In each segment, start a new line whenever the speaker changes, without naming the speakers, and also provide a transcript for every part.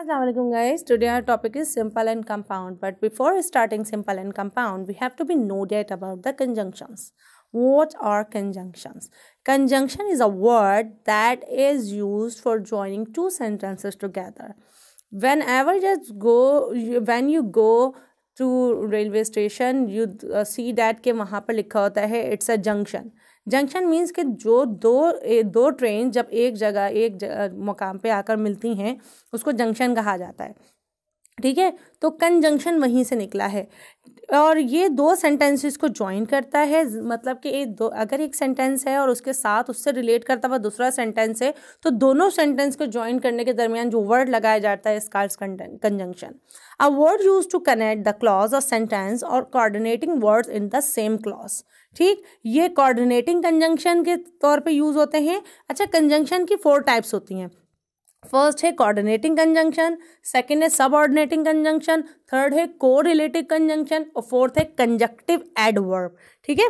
Assalamualaikum guys, today our topic is simple and compound but before starting simple and compound we have to be know that about the conjunctions. What are conjunctions? Conjunction is a word that is used for joining two sentences together. Whenever just go, when you go to railway station you see that के वहाँ पर लिखा होता है it's a junction. Junction means कि जो दो ए, दो ट्रेन जब एक जगह एक जगह मुकाम पे आकर मिलती हैं उसको जंक्शन कहा जाता है ठीक है तो कन जंक्शन वहीं से निकला है और ये दो सेंटेंसेस को ज्वाइन करता है मतलब कि एक दो अगर एक सेंटेंस है और उसके साथ उससे रिलेट करता हुआ दूसरा सेंटेंस है तो दोनों सेंटेंस को ज्वाइन करने के दरमियान जो वर्ड लगाया जाता है स्कार्स conjunction a word use to connect the clause और सेंटेंस और coordinating words in the same clause ठीक ये कोऑर्डिनेटिंग कंजंक्शन के तौर पे यूज़ होते हैं अच्छा कंजंक्शन की फोर टाइप्स होती हैं फर्स्ट है कोऑर्डिनेटिंग कंजंक्शन सेकंड है सबऑर्डिनेटिंग कंजंक्शन थर्ड है कोरिलेटिव कंजंक्शन और फोर्थ है कंजक्टिव एडवर्ब ठीक है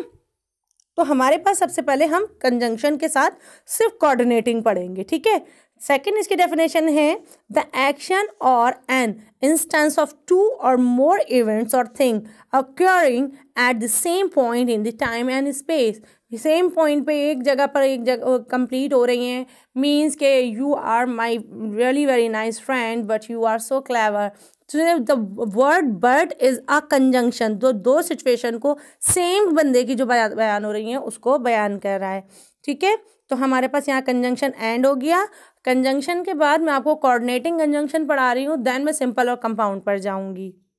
तो हमारे पास सबसे पहले हम कंजंक्शन के साथ सिर्फ कोऑर्डिनेटिंग पढ़ेंगे ठीक है सेकंड इसकी डेफिनेशन है द एक्शन और एन इंस्टेंस ऑफ टू और मोर इवेंट्स और thing occurring at the same point in the time and space same point पे एक जगह पर एक जगह कंप्लीट हो रही हैं मीन्स के you are my really very nice friend but you are so clever the word but is a conjunction तो दो सिचुएशन को सेम बंदे की जो बयान हो रही हैं उसको बयान कर रहा है ठीक है तो हमारे पास यहाँ कंजंक्शन एंड हो गया कंजंक्शन के बाद मैं आपको कोऑर्डिनेटिंग कंजंक्शन पढ़ा रही हूँ देन मैं सिंपल और कंपाउंड पर जाऊँगी